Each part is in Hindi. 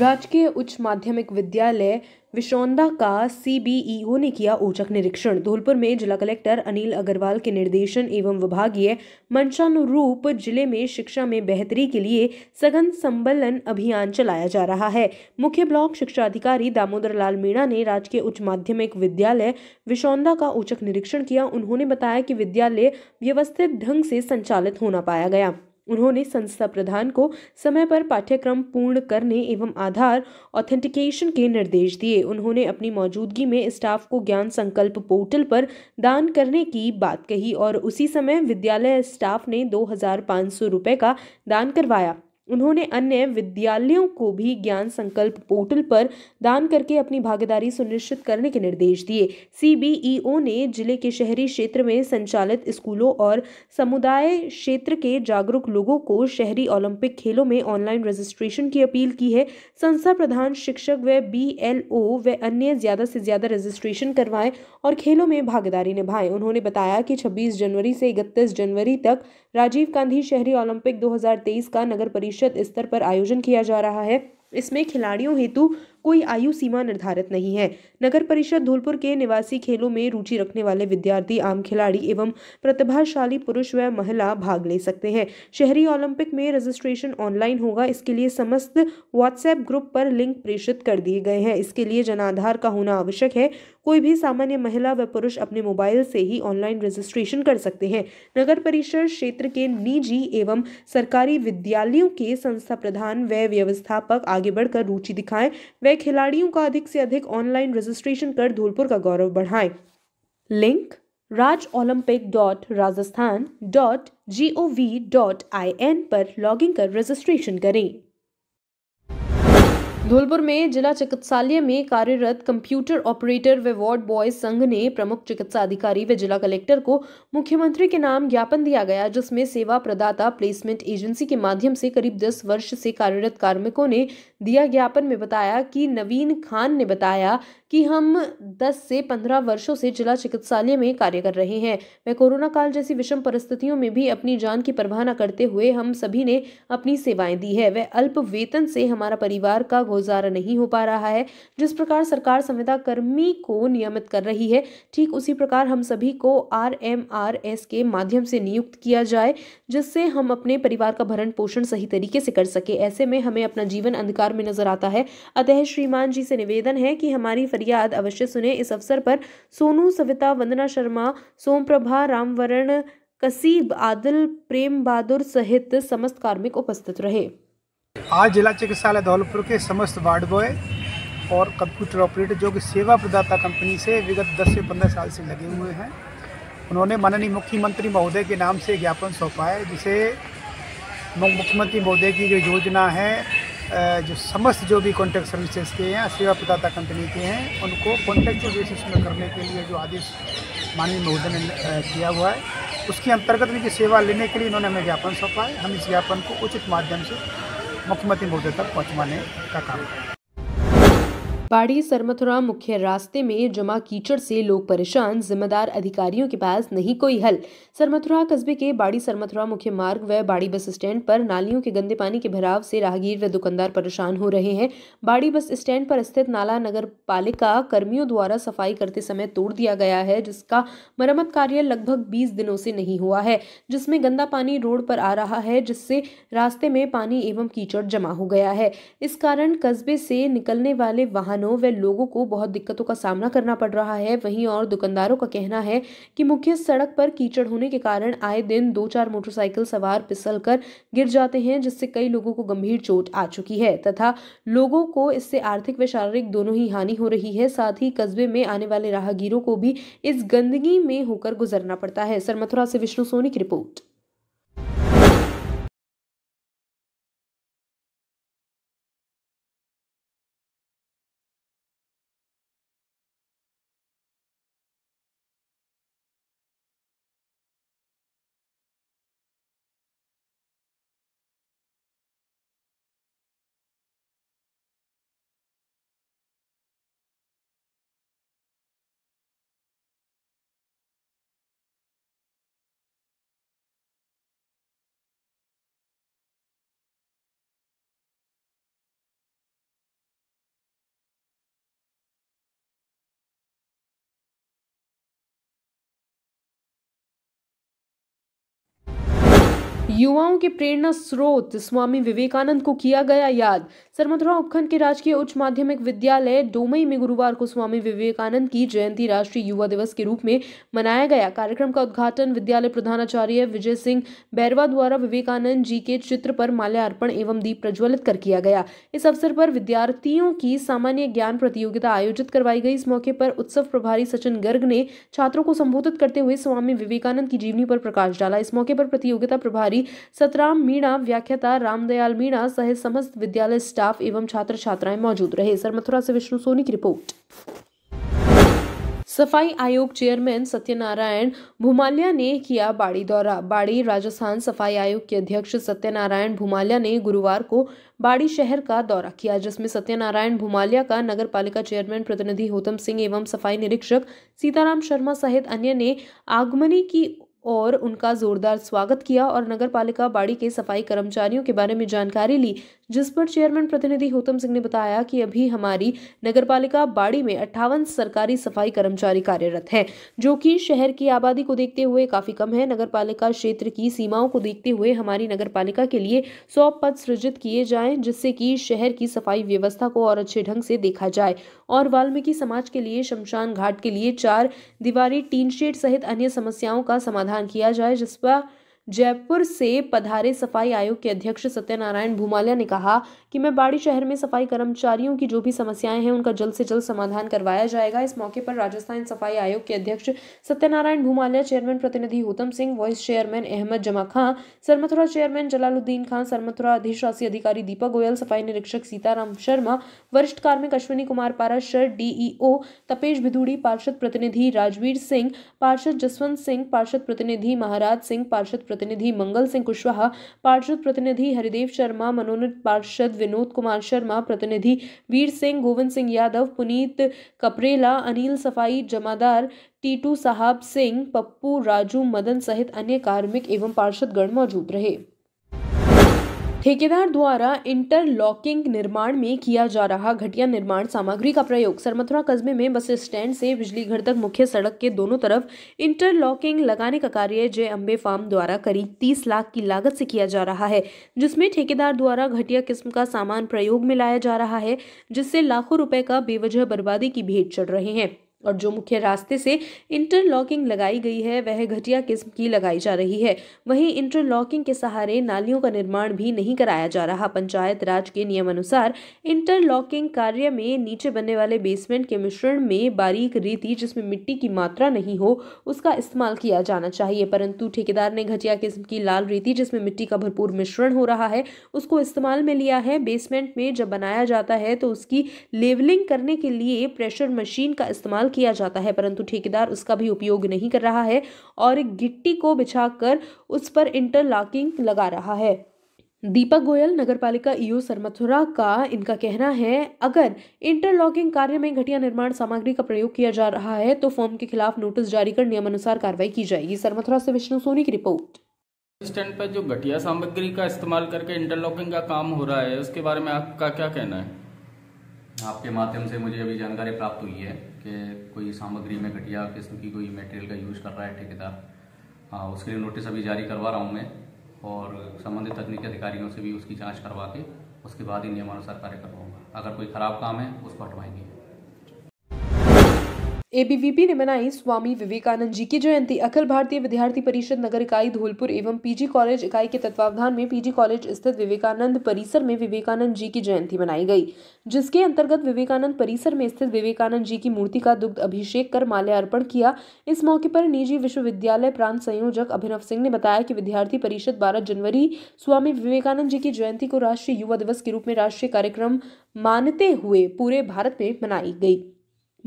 राजकीय उच्च माध्यमिक विद्यालय विशौंदा का सीबीईओ e ने किया औचक निरीक्षण धौलपुर में जिला कलेक्टर अनिल अग्रवाल के निर्देशन एवं विभागीय मंशानुरूप जिले में शिक्षा में बेहतरी के लिए सघन संबलन अभियान चलाया जा रहा है मुख्य ब्लॉक शिक्षा अधिकारी दामोदर लाल मीणा ने राजकीय उच्च माध्यमिक विद्यालय विशौंदा का औचक निरीक्षण किया उन्होंने बताया कि विद्यालय व्यवस्थित ढंग से संचालित होना पाया गया उन्होंने संस्था प्रधान को समय पर पाठ्यक्रम पूर्ण करने एवं आधार ऑथेंटिकेशन के निर्देश दिए उन्होंने अपनी मौजूदगी में स्टाफ को ज्ञान संकल्प पोर्टल पर दान करने की बात कही और उसी समय विद्यालय स्टाफ ने दो हज़ार का दान करवाया उन्होंने अन्य विद्यालयों को भी ज्ञान संकल्प पोर्टल पर दान करके अपनी भागीदारी सुनिश्चित करने के निर्देश दिए सीबीईओ ने जिले के शहरी क्षेत्र में संचालित स्कूलों और समुदाय क्षेत्र के जागरूक लोगों को शहरी ओलंपिक खेलों में ऑनलाइन रजिस्ट्रेशन की अपील की है संस्था प्रधान शिक्षक व बी एल ओ व अन्य ज़्यादा से ज़्यादा रजिस्ट्रेशन करवाएं और खेलों में भागीदारी निभाएं उन्होंने बताया कि छब्बीस जनवरी से इकतीस जनवरी तक राजीव गांधी शहरी ओलंपिक दो का नगर परिषद परिषद स्तर पर आयोजन किया जा रहा है इसमें खिलाड़ियों हेतु कोई आयु सीमा निर्धारित नहीं है नगर परिषद धौलपुर के निवासी खेलों में रुचि रखने वाले विद्यार्थी आम खिलाड़ी एवं प्रतिभाशाली पुरुष व महिला भाग ले सकते हैं शहरी ओलंपिक में रजिस्ट्रेशन ऑनलाइन होगा इसके लिए समस्त व्हाट्सएप ग्रुप पर लिंक प्रेषित कर दिए गए हैं इसके लिए जनाधार का होना आवश्यक है कोई भी सामान्य महिला व पुरुष अपने मोबाइल से ही ऑनलाइन रजिस्ट्रेशन कर सकते हैं नगर परिषद क्षेत्र के निजी एवं सरकारी विद्यालयों के संस्था प्रधान व्यवस्थापक आगे बढ़कर रुचि दिखाएं व खिलाड़ियों का अधिक से अधिक ऑनलाइन रजिस्ट्रेशन कर धौलपुर का गौरव बढ़ाएं link Raj Olympic dot Rajasthan dot G O V dot I N पर लॉग इन कर रजिस्ट्रेशन करें धौलपुर में जिला चिकित्सालय में कार्यरत कंप्यूटर ऑपरेटर व वार्ड बॉय संघ ने प्रमुख चिकित्सा अधिकारी व जिला कलेक्टर को मुख्यमंत्री के नाम ज्ञापन दिया गया जिसमें सेवा प्रदाता प्लेसमेंट एजेंसी के माध्यम से करीब 10 वर्ष से कार्यरत कार्मिकों ने दिया ज्ञापन में बताया कि नवीन खान ने बताया कि हम 10 से 15 वर्षों से जिला चिकित्सालय में कार्य कर रहे हैं वह कोरोना काल जैसी विषम परिस्थितियों में भी अपनी जान की परवाह न करते हुए हम सभी ने अपनी सेवाएं दी है वह अल्प वेतन से हमारा परिवार का गुजारा नहीं हो पा रहा है जिस प्रकार सरकार संविदा कर्मी को नियमित कर रही है ठीक उसी प्रकार हम सभी को आर एम आर एस के माध्यम से नियुक्त किया जाए जिससे हम अपने परिवार का भरण पोषण सही तरीके से कर सके ऐसे में हमें अपना जीवन अंधकार में नजर आता है अतः श्रीमान जी से निवेदन है कि हमारी फरियाद अवश्य सुने इस अवसर पर सोनू सविता वंदना शर्मा सोम प्रभा रामवरण कसीब आदिल प्रेम बहादुर सहित समस्त कार्मिक उपस्थित रहे आज जिला चिकित्सालय धौलपुर के समस्त वार्ड बॉय और कंप्यूटर ऑपरेटर जो कि सेवा प्रदाता कंपनी से विगत 10 से 15 साल से लगे हुए हैं उन्होंने माननीय मुख्यमंत्री महोदय के नाम से ज्ञापन सौंपा है जिसे मुख्यमंत्री महोदय की जो योजना है जो समस्त जो भी कॉन्ट्रैक्ट सर्विसेज के हैं सेवा प्रदाता कंपनी के हैं उनको कॉन्ट्रेक्चुअल बेसिस में करने के लिए जो आदेश माननीय महोदय ने किया हुआ है उसके अंतर्गत भी सेवा लेने के लिए इन्होंने हमें ज्ञापन सौंपा है हम इस ज्ञापन को उचित माध्यम से मुख्यमंत्री महोदय तक पहुँचवाने का काम करें बाड़ी सरमथुरा मुख्य रास्ते में जमा कीचड़ से लोग परेशान जिम्मेदार अधिकारियों के पास नहीं कोई हल सरमथुरा कस्बे के बाड़ी सरमथुरा मुख्य मार्ग व बाड़ी बस स्टैंड पर नालियों के गंदे पानी के भराव से राहगीर व दुकानदार परेशान हो रहे हैं बाड़ी बस स्टैंड पर स्थित नाला नगर पालिका कर्मियों द्वारा सफाई करते समय तोड़ दिया गया है जिसका मरम्मत कार्य लगभग बीस दिनों से नहीं हुआ है जिसमें गंदा पानी रोड पर आ रहा है जिससे रास्ते में पानी एवं कीचड़ जमा हो गया है इस कारण कस्बे से निकलने वाले वाहन वाहनों व लोगों को बहुत दिक्कतों का सामना करना पड़ रहा है वहीं और दुकानदारों का कहना है कि मुख्य सड़क पर कीचड़ होने के कारण आए दिन दो चार मोटरसाइकिल सवार पिसल कर गिर जाते हैं जिससे कई लोगों को गंभीर चोट आ चुकी है तथा लोगों को इससे आर्थिक व शारीरिक दोनों ही हानि हो रही है साथ ही कस्बे में आने वाले राहगीरों को भी इस गंदगी में होकर गुजरना पड़ता है सर मथुरा से विष्णु सोनी की रिपोर्ट युवाओं के प्रेरणा स्रोत स्वामी विवेकानंद को किया गया याद सरमथुरा उपखंड के राजकीय उच्च माध्यमिक विद्यालय डोमई में गुरुवार को स्वामी विवेकानंद की जयंती राष्ट्रीय युवा दिवस के रूप में मनाया गया कार्यक्रम का उद्घाटन विद्यालय प्रधानाचार्य विजय सिंह बैरवा द्वारा विवेकानंद जी के चित्र पर माल्यार्पण एवं दीप प्रज्वलित कर किया गया इस अवसर पर विद्यार्थियों की सामान्य ज्ञान प्रतियोगिता आयोजित करवाई गई इस मौके पर उत्सव प्रभारी सचिन गर्ग ने छात्रों को संबोधित करते हुए स्वामी विवेकानंद की जीवनी पर प्रकाश डाला इस मौके पर प्रतियोगिता प्रभारी सतराम मीणा व्याख्याता रामदयाल मीणा सहित समस्त विद्यालय स्टाफ स्टाफ एवं छात्र छात्राएं मौजूद रहे सर मथुरा से विष्णु सोनी की रिपोर्ट सफाई आयोग चेयरमैन सत्यनारायण भूमालिया ने किया बाड़ी दौरा बाड़ी राजस्थान सफाई आयोग के अध्यक्ष सत्यनारायण भूमालिया ने गुरुवार को बाड़ी शहर का दौरा किया जिसमें सत्यनारायण भूमालिया का नगर पालिका चेयरमैन प्रतिनिधि होतम सिंह एवं सफाई निरीक्षक सीताराम शर्मा सहित अन्य ने आगमनी की और उनका जोरदार स्वागत किया और नगर पालिका बाड़ी के सफाई कर्मचारियों के बारे में जानकारी ली जिस पर चेयरमैन प्रतिनिधि होतम सिंह ने बताया कि अभी हमारी पालिका बाड़ी में अट्ठावन सरकारी सफाई कर्मचारी कार्यरत हैं जो कि शहर की आबादी को देखते हुए काफ़ी कम है नगर पालिका क्षेत्र की सीमाओं को देखते हुए हमारी नगर पालिका के लिए सौ पद सृजित किए जाएं जिससे कि शहर की सफाई व्यवस्था को और अच्छे ढंग से देखा जाए और वाल्मीकि समाज के लिए शमशान घाट के लिए चार दीवारी टीन शेड सहित अन्य समस्याओं का समाधान किया जाए जिस पर जयपुर से पधारे सफाई आयोग के अध्यक्ष सत्यनारायण भूमालिया ने कहा कि मैं बाड़ी शहर में सफाई कर्मचारियों की जो भी समस्याएं हैं उनका जल्द से जल्द समाधान करवाया जाएगा इस मौके पर राजस्थान सफाई आयोग के अध्यक्ष सत्यनारायण भूमालिया चेयरमैन प्रतिनिधि Hotam Singh vice chairman Ahmed Jama Khan Sarmathura chairman Jalaluddin Khan Sarmathura अधिशासी अधिकारी दीपक गोयल सफाई निरीक्षक सीताराम शर्मा वरिष्ठ कार्मिक अश्विनी कुमार पाराशर डीईओ तपेश भिदूड़ी पार्षद प्रतिनिधि राजवीर सिंह पार्षद जसवंत सिंह पार्षद प्रतिनिधि महाराज सिंह पार्षद प्रतिनिधि मंगल सिंह कुशवाहा पार्षद प्रतिनिधि हरिदेव शर्मा मनोनीत पार्षद विनोद कुमार शर्मा प्रतिनिधि वीर सिंह गोविंद सिंह यादव पुनीत कपरेला अनिल सफाई जमादार टीटू साहब सिंह पप्पू राजू मदन सहित अन्य कार्मिक एवं पार्षदगण मौजूद रहे ठेकेदार द्वारा इंटरलॉकिंग निर्माण में किया जा रहा घटिया निर्माण सामग्री का प्रयोग सरमथुरा कस्बे में बस स्टैंड से बिजली घर तक मुख्य सड़क के दोनों तरफ इंटरलॉकिंग लगाने का कार्य जय अम्बे फार्म द्वारा करीब तीस लाख की लागत से किया जा रहा है जिसमें ठेकेदार द्वारा घटिया किस्म का सामान प्रयोग में लाया जा रहा है जिससे लाखों रुपए का बेवजह बर्बादी की भेंट चढ़ रहे हैं और जो मुख्य रास्ते से इंटरलॉकिंग लगाई गई है वह घटिया किस्म की लगाई जा रही है वहीं इंटरलॉकिंग के सहारे नालियों का निर्माण भी नहीं कराया जा रहा पंचायत राज के नियमानुसार इंटरलॉकिंग कार्य में नीचे बनने वाले बेसमेंट के मिश्रण में बारीक रीति जिसमें मिट्टी की मात्रा नहीं हो उसका इस्तेमाल किया जाना चाहिए परंतु ठेकेदार ने घटिया किस्म की लाल रीति जिसमें मिट्टी का भरपूर मिश्रण हो रहा है उसको इस्तेमाल में लिया है बेसमेंट में जब बनाया जाता है तो उसकी लेवलिंग करने के लिए प्रेशर मशीन का इस्तेमाल किया जाता है परंतु ठेकेदार उसका भी उपयोग नहीं कर रहा है और एक गिट्टी को बिछाकर उस पर इंटरलॉकिंग लगा रहा है दीपक गोयल नगरपालिका ईओ सरमथुरा का इनका कहना है अगर इंटरलॉकिंग कार्य में घटिया निर्माण सामग्री का प्रयोग किया जा रहा है तो फॉर्म के खिलाफ नोटिस जारी कर नियमानुसार कार्रवाई की जाएगी सरमथुरा से विष्णु सोनी की रिपोर्ट स्टैंड पर जो घटिया सामग्री का इस्तेमाल करके इंटरलॉकिंग का काम हो रहा है उसके बारे में आपका क्या कहना है आपके माध्यम से मुझे अभी जानकारी प्राप्त हुई है कि कोई सामग्री में घटिया किस्म की कोई मटेरियल का यूज़ कर रहा है ठेकेदार हाँ उसके लिए नोटिस अभी जारी करवा रहा हूँ मैं और संबंधित तकनीकी अधिकारियों से भी उसकी जांच करवा के उसके बाद ही नियमानुसार कार्य करवाऊँगा अगर कोई ख़राब काम है उसको हटवाएंगे एबीवीपी ने मनाई स्वामी विवेकानंद जी की जयंती अखिल भारतीय विद्यार्थी परिषद नगर इकाई धौलपुर एवं पीजी कॉलेज इकाई के तत्वावधान में पीजी कॉलेज स्थित विवेकानंद परिसर में विवेकानंद जी की जयंती मनाई गई जिसके अंतर्गत विवेकानंद परिसर में स्थित विवेकानंद जी की मूर्ति का दुग्ध अभिषेक कर माल्यार्पण किया इस मौके पर निजी विश्वविद्यालय प्रांत संयोजक अभिनव सिंह ने बताया कि विद्यार्थी परिषद बारह जनवरी स्वामी विवेकानंद जी की जयंती को राष्ट्रीय युवा दिवस के रूप में राष्ट्रीय कार्यक्रम मानते हुए पूरे भारत में मनाई गई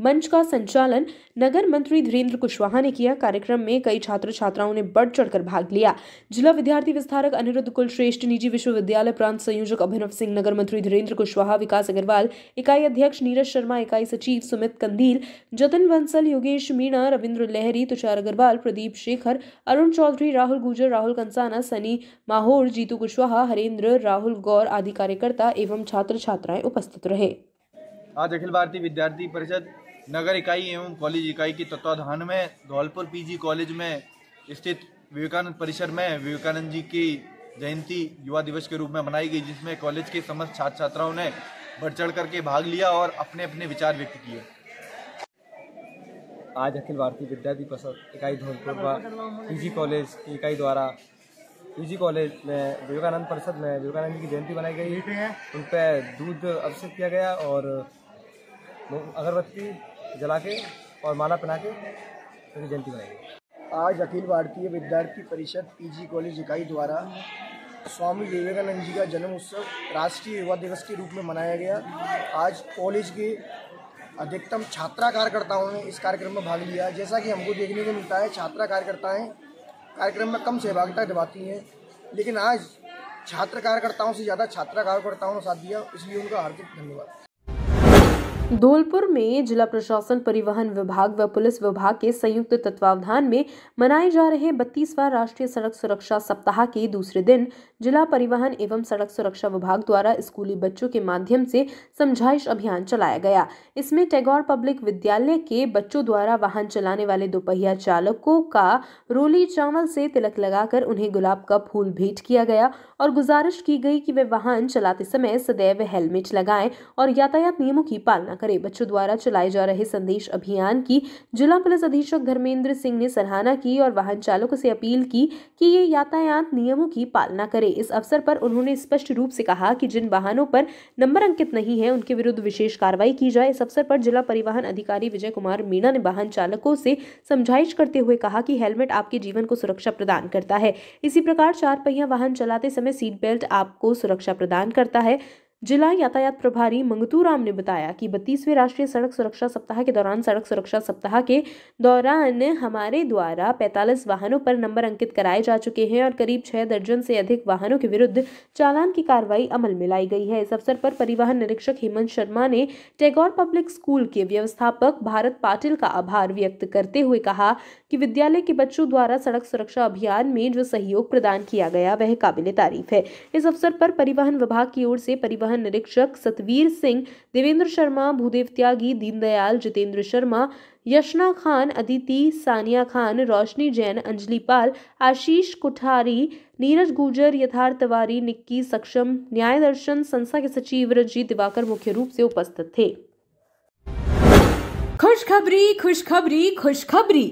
मंच का संचालन नगर मंत्री धीरेन्द्र कुशवाहा ने किया कार्यक्रम में कई छात्र छात्राओं ने बढ़ चढ़कर भाग लिया जिला विद्यार्थी विस्तारक अनिरुद्ध कुलश्रेष्ठ निजी विश्वविद्यालय प्रांत संयोजक अभिनव सिंह नगर मंत्री धीरेन्द्र कुशवाहा विकास अग्रवाल इकाई अध्यक्ष नीरज शर्मा इकाई सचिव सुमित कंदील जतन बंसल योगेश मीणा रविन्द्र लहरी तुषार अग्रवाल प्रदीप शेखर अरुण चौधरी राहुल गुजर राहुल कंसाना सनी माहौर जीतू कुशवाहा हरेंद्र राहुल गौर आदि कार्यकर्ता एवं छात्र छात्राएं उपस्थित रहे आज अखिल भारतीय विद्यार्थी परिषद नगर इकाई एवं कॉलेज इकाई के तत्वाधान में धौलपुर पीजी कॉलेज में स्थित विवेकानंद परिसर में विवेकानंद जी की जयंती युवा दिवस के रूप में मनाई गई जिसमें कॉलेज के समस्त छात्र छात्राओं ने बढ़ चढ़ करके भाग लिया और अपने अपने विचार व्यक्त किए आज अखिल भारतीय विद्यार्थी परिषद इकाई धौलपुर व पीजी कॉलेज की इकाई द्वारा पीजी कॉलेज में विवेकानंद परिषद में विवेकानंद जी की जयंती मनाई गई उन पर दूध अभिषेक किया गया और अगरबत्ती जला के और माला पहना के उनकी जयंती मनाएंगे आज अखिल भारतीय विद्यार्थी परिषद पीजी कॉलेज इकाई द्वारा स्वामी विवेकानंद जी का जन्म उत्सव राष्ट्रीय युवा दिवस के रूप में मनाया गया आज कॉलेज के अधिकतम छात्रा कार्यकर्ताओं ने इस कार्यक्रम में भाग लिया जैसा कि हमको देखने को मिलता है छात्रा कार्यकर्ताएँ कार्यक्रम में कम सहभागिता दबाती हैं लेकिन आज छात्र कार्यकर्ताओं से ज़्यादा छात्रा कार्यकर्ताओं ने साथ दिया इसलिए उनका हार्दिक धन्यवाद धौलपुर में जिला प्रशासन परिवहन विभाग व पुलिस विभाग के संयुक्त तत्वावधान में मनाए जा रहे बत्तीसवा राष्ट्रीय सड़क सुरक्षा सप्ताह के दूसरे दिन जिला परिवहन एवं सड़क सुरक्षा विभाग द्वारा स्कूली बच्चों के माध्यम से समझाइश अभियान चलाया गया इसमें टैगोर पब्लिक विद्यालय के बच्चों द्वारा वाहन चलाने वाले दोपहिया चालकों का रोली चावल से तिलक लगाकर उन्हें गुलाब का फूल भेंट किया गया और गुजारिश की गई कि वे वाहन चलाते समय सदैव हेलमेट लगाए और यातायात नियमों की पालना करें बच्चों द्वारा चलाए जा रहे संदेश अभियान की जिला पुलिस अधीक्षक धर्मेंद्र सिंह ने सराहना की और वाहन चालकों से अपील की कि ये यातायात नियमों की पालना करें इस अवसर पर उन्होंने स्पष्ट रूप से कहा कि जिन वाहनों पर नंबर अंकित नहीं है उनके विरुद्ध विशेष कार्रवाई की जाए इस अवसर पर जिला परिवहन अधिकारी विजय कुमार मीणा ने वाहन चालकों से समझाइश करते हुए कहा कि हेलमेट आपके जीवन को सुरक्षा प्रदान करता है इसी प्रकार चार पहिया वाहन चलाते समय सीट बेल्ट आपको सुरक्षा प्रदान करता है जिला यातायात प्रभारी मंगतू राम ने बताया कि बत्तीसवें राष्ट्रीय सड़क सुरक्षा सप्ताह के दौरान सड़क सुरक्षा सप्ताह के दौरान हमारे द्वारा 45 वाहनों पर नंबर अंकित कराए जा चुके हैं और करीब छह दर्जन से अधिक वाहनों के विरुद्ध चालान की कार्रवाई अमल में लाई गई है इस अवसर पर परिवहन निरीक्षक हेमंत शर्मा ने टैगोर पब्लिक स्कूल के व्यवस्थापक भारत पाटिल का आभार व्यक्त करते हुए कहा कि विद्यालय के बच्चों द्वारा सड़क सुरक्षा अभियान में जो सहयोग प्रदान किया गया वह काबिल तारीफ है इस अवसर पर परिवहन विभाग की ओर से परिवहन परिवहन निरीक्षक सतवीर सिंह देवेंद्र शर्मा भूदेव त्यागी दीनदयाल जितेंद्र शर्मा यशना खान अदिति सानिया खान रोशनी जैन अंजलि पाल आशीष कुठारी नीरज गुर्जर यथार्थ तिवारी निक्की सक्षम न्याय दर्शन संस्था के सचिव रजी दिवाकर मुख्य रूप से उपस्थित थे खुशखबरी खुशखबरी खुशखबरी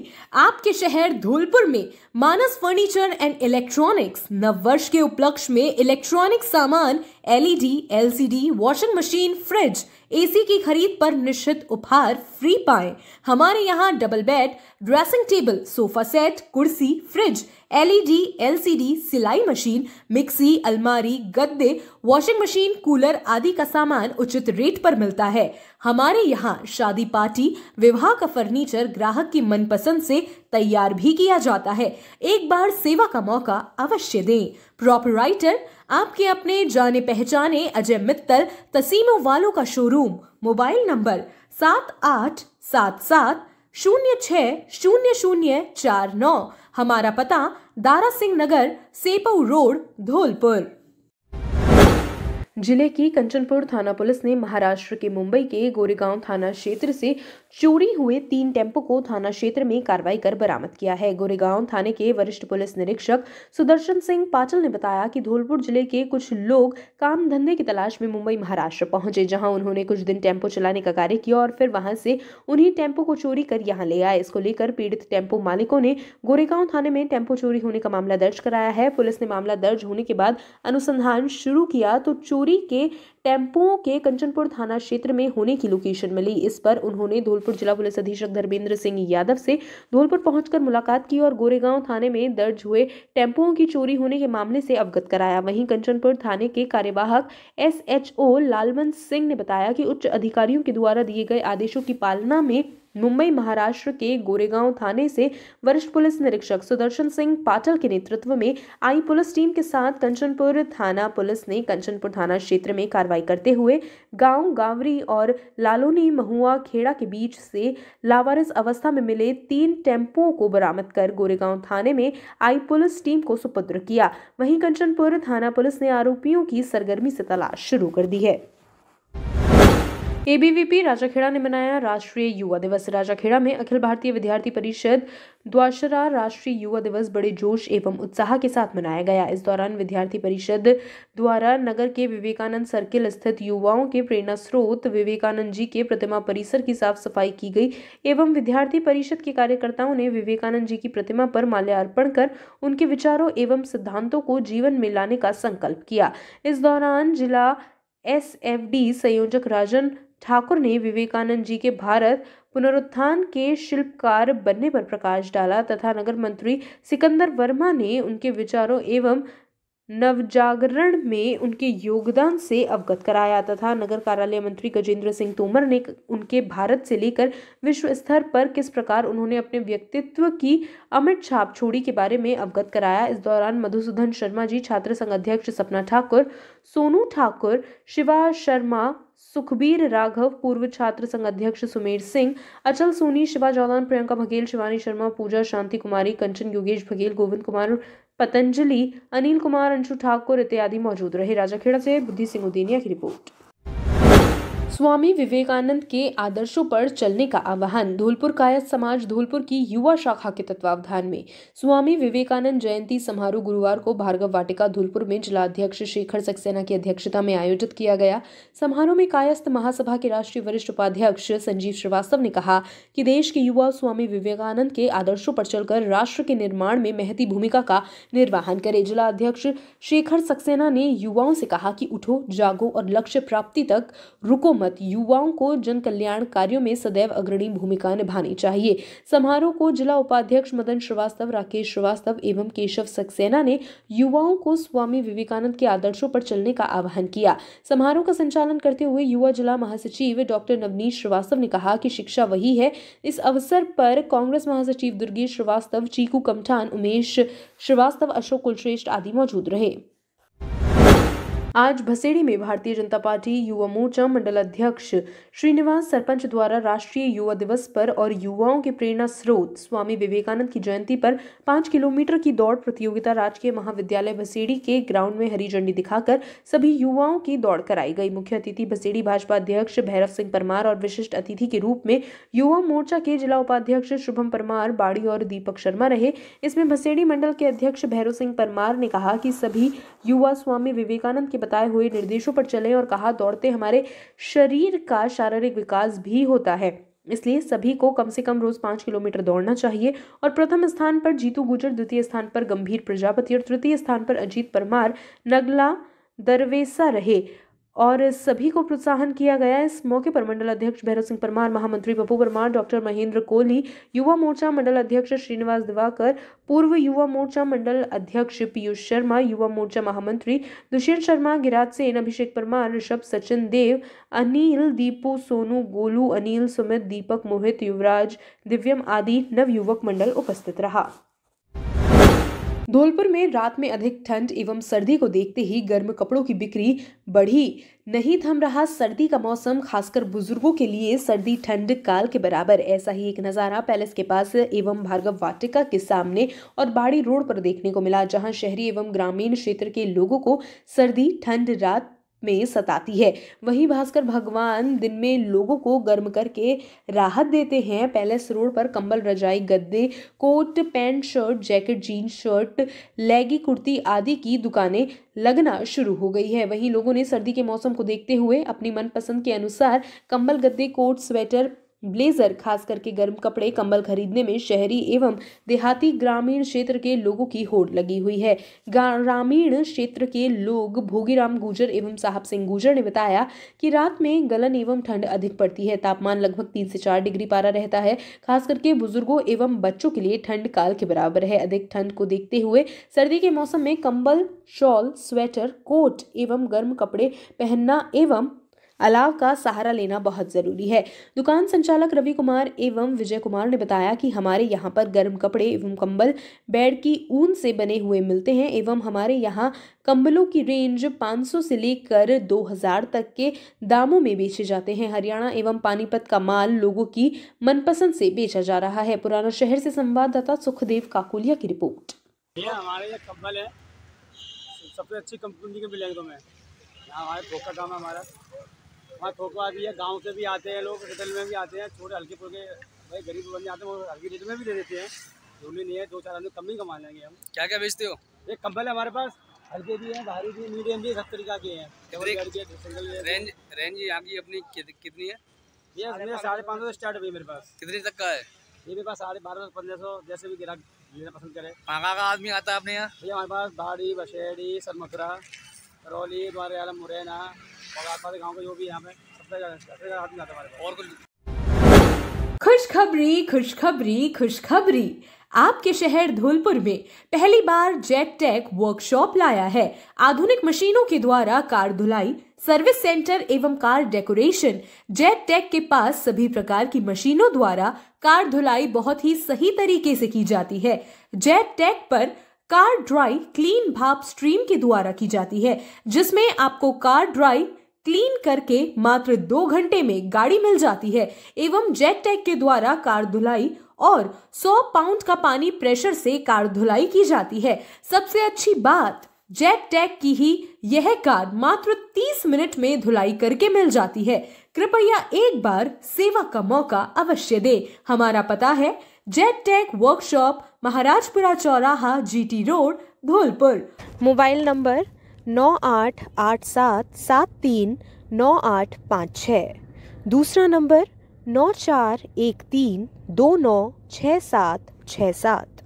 आपके शहर धौलपुर में मानस फर्नीचर एंड इलेक्ट्रॉनिक्स नव वर्ष के उपलक्ष में इलेक्ट्रॉनिक सामान LED LCD washing machine fridge AC की खरीद पर निश्चित उपहार फ्री पाएं हमारे यहाँ double bed dressing table sofa set कुर्सी फ्रिज एलईडी एलसीडी सिलाई मशीन मिक्सी अलमारी गद्दे वॉशिंग मशीन कूलर आदि का सामान उचित रेट पर मिलता है हमारे यहाँ शादी पार्टी विवाह का फर्नीचर ग्राहक की मनपसंद से तैयार भी किया जाता है एक बार सेवा का मौका अवश्य दें प्रॉपर राइटर आपके अपने जाने पहचाने अजय मित्तल तसीमों वालों का शोरूम मोबाइल नंबर सात आठ सात सात शून्य छ शून्य शून्य चार नौ हमारा पता दारा सिंह नगर सेपऊ रोड धौलपुर जिले की कंचनपुर थाना पुलिस ने महाराष्ट्र के मुंबई के गोरेगांव थाना क्षेत्र से चोरी हुए तीन टेम्पो को थाना क्षेत्र में कार्रवाई कर बरामद किया है गोरेगांव थाने के वरिष्ठ पुलिस निरीक्षक सुदर्शन सिंह पाचल ने बताया कि धौलपुर जिले के कुछ लोग काम धंधे की तलाश में मुंबई महाराष्ट्र पहुंचे जहां उन्होंने कुछ दिन टेम्पो चलाने का कार्य किया और फिर वहां से उन्हीं टेम्पो को चोरी कर यहाँ ले आए इसको लेकर पीड़ित टेम्पो मालिकों ने गोरेगांव थाने में टेम्पो चोरी होने का मामला दर्ज कराया है पुलिस ने मामला दर्ज होने के बाद अनुसंधान शुरू किया तो चोरी धूरी के टेम्पुओं के कंचनपुर थाना क्षेत्र में होने की लोकेशन मिली इस पर उन्होंने धौलपुर जिला पुलिस अधीक्षक धर्मेंद्र सिंह यादव से धौलपुर पहुंचकर मुलाकात की और गोरेगांव थाने में दर्ज हुए टेम्पुओं की चोरी होने के मामले से अवगत कराया वहीं कंचनपुर थाने के कार्यवाहक एस लालमन सिंह ने बताया कि उच्च अधिकारियों के द्वारा दिए गए आदेशों की पालना में मुंबई महाराष्ट्र के गोरेगांव थाने से वरिष्ठ पुलिस निरीक्षक सुदर्शन सिंह पाटल के नेतृत्व में आई पुलिस टीम के साथ कंचनपुर थाना पुलिस ने कंचनपुर थाना क्षेत्र में कार्रवाई करते हुए गांव गावरी और लालोनी महुआ खेड़ा के बीच से लावारिस अवस्था में मिले तीन टेम्पो को बरामद कर गोरेगांव थाने में आई पुलिस टीम को सुपुत्र किया वहीं कंचनपुर थाना पुलिस ने आरोपियों की सरगर्मी से तलाश शुरू कर दी है एबीवीपी राजाखेड़ा ने मनाया राष्ट्रीय युवा दिवस राजाखेड़ा में अखिल भारतीय विद्यार्थी परिषद द्वाशरा राष्ट्रीय युवा दिवस बड़े जोश एवं उत्साह के साथ मनाया गया इस दौरान विद्यार्थी परिषद द्वारा नगर के विवेकानंद सर्किल स्थित युवाओं के प्रेरणा स्रोत विवेकानंद जी के प्रतिमा परिसर की साफ सफाई की गई एवं विद्यार्थी परिषद के कार्यकर्ताओं ने विवेकानंद जी की प्रतिमा पर माल्यार्पण कर उनके विचारों एवं सिद्धांतों को जीवन में लाने का संकल्प किया इस दौरान जिला एस संयोजक राजन ठाकुर ने विवेकानंद जी के भारत पुनरुत्थान के शिल्पकार बनने पर प्रकाश डाला तथा नगर मंत्री सिकंदर वर्मा ने उनके विचारों एवं नवजागरण में उनके योगदान से अवगत कराया तथा नगर कार्यालय मंत्री गजेंद्र सिंह तोमर ने उनके भारत से लेकर विश्व स्तर पर किस प्रकार उन्होंने अपने व्यक्तित्व की अमिट छाप छोड़ी के बारे में अवगत कराया इस दौरान मधुसूदन शर्मा जी छात्र संघ अध्यक्ष सपना ठाकुर सोनू ठाकुर शिवा शर्मा सुखबीर राघव पूर्व छात्र संघ अध्यक्ष सुमेर सिंह अचल सोनी शिवा जौलान प्रियंका बघेल शिवानी शर्मा पूजा शांति कुमारी कंचन योगेश बघेल गोविंद कुमार पतंजलि अनिल कुमार अंशु ठाकुर इत्यादि मौजूद रहे राजाखेड़ा से बुद्धि सिंह उदेनिया की रिपोर्ट स्वामी विवेकानंद के आदर्शों पर चलने का आह्वान धूलपुर कायस्थ समाज धूलपुर की युवा शाखा के तत्वावधान में स्वामी विवेकानंद जयंती समारोह गुरुवार को भार्गव वाटिका धूलपुर में जिलाध्यक्ष शेखर सक्सेना की अध्यक्षता में आयोजित किया गया समारोह में कायस्थ महासभा के राष्ट्रीय वरिष्ठ उपाध्यक्ष संजीव श्रीवास्तव ने कहा कि देश के युवा स्वामी विवेकानंद के आदर्शों पर चलकर राष्ट्र के निर्माण में महती भूमिका का निर्वाहन करे जिला अध्यक्ष शेखर सक्सेना ने युवाओं से कहा कि उठो जागो और लक्ष्य प्राप्ति तक रुको मत मत युवाओं को जन कल्याण कार्यो में सदैव अग्रणी भूमिका निभानी चाहिए समारोह को जिला उपाध्यक्ष मदन श्रीवास्तव राकेश श्रीवास्तव एवं केशव सक्सेना ने युवाओं को स्वामी विवेकानंद के आदर्शों पर चलने का आह्वान किया समारोह का संचालन करते हुए युवा जिला महासचिव डॉक्टर नवनीत श्रीवास्तव ने कहा कि शिक्षा वही है इस अवसर पर कांग्रेस महासचिव दुर्गेश श्रीवास्तव चीकू कमठान उमेश श्रीवास्तव अशोक कुलश्रेष्ठ आदि मौजूद रहे आज भसेड़ी में भारतीय जनता पार्टी युवा मोर्चा मंडल अध्यक्ष श्रीनिवास सरपंच द्वारा राष्ट्रीय युवा दिवस पर और युवाओं के प्रेरणा स्रोत स्वामी विवेकानंद की जयंती पर पाँच किलोमीटर की दौड़ प्रतियोगिता राजकीय महाविद्यालय भसेड़ी के ग्राउंड में हरी झंडी दिखाकर सभी युवाओं की दौड़ कराई गई मुख्य अतिथि भसेड़ी भाजपा अध्यक्ष भैरव सिंह परमार और विशिष्ट अतिथि के रूप में युवा मोर्चा के जिला उपाध्यक्ष शुभम परमार बाड़ी और दीपक शर्मा रहे इसमें भसेड़ी मंडल के अध्यक्ष भैरव सिंह परमार ने कहा कि सभी युवा स्वामी विवेकानंद के बताए हुए निर्देशों पर चलें और कहा दौड़ते हमारे शरीर का शारीरिक विकास भी होता है इसलिए सभी को कम से कम रोज पाँच किलोमीटर दौड़ना चाहिए और प्रथम स्थान पर जीतू गुजर द्वितीय स्थान पर गंभीर प्रजापति और तृतीय स्थान पर अजीत परमार नगला दरवेसा रहे और सभी को प्रोत्साहन किया गया इस मौके पर मंडल अध्यक्ष भैरव सिंह परमार महामंत्री पप्पू परमार डॉक्टर महेंद्र कोहली युवा मोर्चा मंडल अध्यक्ष श्रीनिवास दिवाकर पूर्व युवा मोर्चा मंडल अध्यक्ष पीयूष शर्मा युवा मोर्चा महामंत्री दुष्यंत शर्मा गिराज सेन अभिषेक परमार ऋषभ सचिन देव अनिल दीपू सोनू गोलू अनिल सुमित दीपक मोहित युवराज दिव्यम आदि नवयुवक मंडल उपस्थित रहा धौलपुर में रात में अधिक ठंड एवं सर्दी को देखते ही गर्म कपड़ों की बिक्री बढ़ी नहीं थम रहा सर्दी का मौसम खासकर बुजुर्गों के लिए सर्दी ठंड काल के बराबर ऐसा ही एक नज़ारा पैलेस के पास एवं भार्गव वाटिका के सामने और बाड़ी रोड पर देखने को मिला जहां शहरी एवं ग्रामीण क्षेत्र के लोगों को सर्दी ठंड रात में सताती है वहीं भास्कर भगवान दिन में लोगों को गर्म करके राहत देते हैं पैलेस रोड पर कंबल रजाई गद्दे coat pant shirt jacket jeans shirt लेगी कुर्ती आदि की दुकानें लगना शुरू हो गई है वहीं लोगों ने सर्दी के मौसम को देखते हुए अपनी मनपसंद के अनुसार कंबल गद्दे कोट स्वेटर ब्लेजर खास करके गर्म कपड़े कंबल खरीदने में शहरी एवं देहाती ग्रामीण क्षेत्र के लोगों की होड़ लगी हुई है ग्रामीण क्षेत्र के लोग भोगीराम गुजर एवं साहब सिंह गुजर ने बताया कि रात में गलन एवं ठंड अधिक पड़ती है तापमान लगभग तीन से चार डिग्री पारा रहता है खास करके बुजुर्गों एवं बच्चों के लिए ठंड काल के बराबर है अधिक ठंड को देखते हुए सर्दी के मौसम में कंबल शॉल स्वेटर कोट एवं गर्म कपड़े पहनना एवं अलाव का सहारा लेना बहुत ज़रूरी है दुकान संचालक रवि कुमार एवं विजय कुमार ने बताया कि हमारे यहाँ पर गर्म कपड़े एवं कंबल बेड की ऊन से बने हुए मिलते हैं एवं हमारे यहाँ कंबलों की रेंज 500 से लेकर 2000 तक के दामों में बेचे जाते हैं हरियाणा एवं पानीपत का माल लोगों की मनपसंद से बेचा जा रहा है पुराना शहर से संवाददाता सुखदेव काकुलिया की रिपोर्ट हमारे यहाँ कम्बल है सबसे अच्छी कंपनी के मिलेंगे तुम्हें यहाँ हमारे काम है हमारा वहाँ थोकवा भी है गाँव से भी आते हैं लोग होटल में भी आते हैं छोटे हल्के फुल्के भाई गरीब बंदे आते हैं वो हल्की रेट में भी दे देते हैं झूली नहीं है दो चार आदमी कम ही कमा लेंगे हम क्या क्या बेचते हो ये कम्बल है हमारे पास हल्के भी हैं भारी भी मीडियम भी सब तरीका के हैं रेंज रेंज आपकी अपनी कितनी है ये मेरे साढ़े पाँच सौ स्टार्ट हुई मेरे पास कितने तक का है ये मेरे पास साढ़े बारह सौ पंद्रह सौ जैसे भी ग्राहक लेना पसंद करे कहाँ का आदमी आता है अपने यहाँ ये हमारे पास भाड़ी बशेड़ी सनमथुरा करौली द्वारा मुरैना खुश खबरी खुशखबरी खुशखबरी खुशखबरी आपके शहर धौलपुर में पहली बार जेट टेक वर्कशॉप लाया है आधुनिक मशीनों के द्वारा कार धुलाई सर्विस सेंटर एवं कार डेकोरेशन जेट टेक के पास सभी प्रकार की मशीनों द्वारा कार धुलाई बहुत ही सही तरीके से की जाती है जेट टेक पर कार ड्राई क्लीन भाप स्ट्रीम के द्वारा की जाती है जिसमें आपको कार ड्राई क्लीन करके मात्र दो घंटे में गाड़ी मिल जाती है एवं जेट टैग के द्वारा कार धुलाई और 100 पाउंड का पानी प्रेशर से कार धुलाई की जाती है सबसे अच्छी बात जेट टैग की ही यह कार मात्र 30 मिनट में धुलाई करके मिल जाती है कृपया एक बार सेवा का मौका अवश्य दे हमारा पता है जेट टैग वर्कशॉप महाराजपुरा चौराहा GT road Dholpur mobile number नौ आठ आठ सात सात तीन नौ आठ पाँच छः दूसरा नंबर नौ चार एक तीन दो नौ छः सात छः सात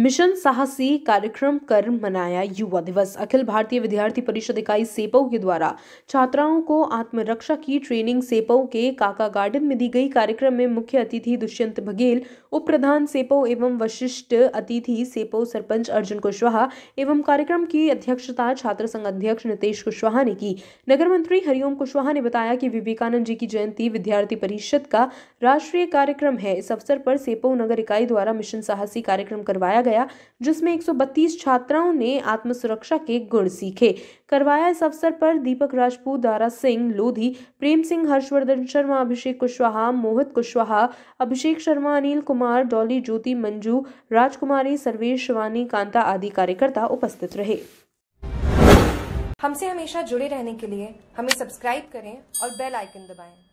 मिशन साहसी कार्यक्रम कर मनाया युवा दिवस अखिल भारतीय विद्यार्थी परिषद इकाई सेपो के द्वारा छात्राओं को आत्मरक्षा की ट्रेनिंग सेपो के काका गार्डन में दी गई कार्यक्रम में मुख्य अतिथि दुष्यंत बघेल उप प्रधान सेपो एवं वशिष्ठ अतिथि सेपो सरपंच अर्जुन कुशवाहा एवं कार्यक्रम की अध्यक्षता छात्र संघ अध्यक्ष नितेश कुशवाहा ने की नगर मंत्री हरिओम कुशवाहा ने बताया कि विवेकानंद जी की जयंती विद्यार्थी परिषद का राष्ट्रीय कार्यक्रम है इस अवसर पर सेपो नगर इकाई द्वारा मिशन साहसी कार्यक्रम करवाया गया जिसमें 132 छात्राओं ने आत्मसुरक्षा के गुण सीखे करवाया इस अवसर पर दीपक राजपूत दारा सिंह लोधी प्रेम सिंह हर्षवर्धन शर्मा अभिषेक कुशवाहा मोहित कुशवाहा अभिषेक शर्मा अनिल कुमार डॉली ज्योति मंजू राजकुमारी सर्वेश शिवानी कांता आदि कार्यकर्ता उपस्थित रहे हमसे हमेशा जुड़े रहने के लिए हमें सब्सक्राइब करें और बेल आइकन दबाएं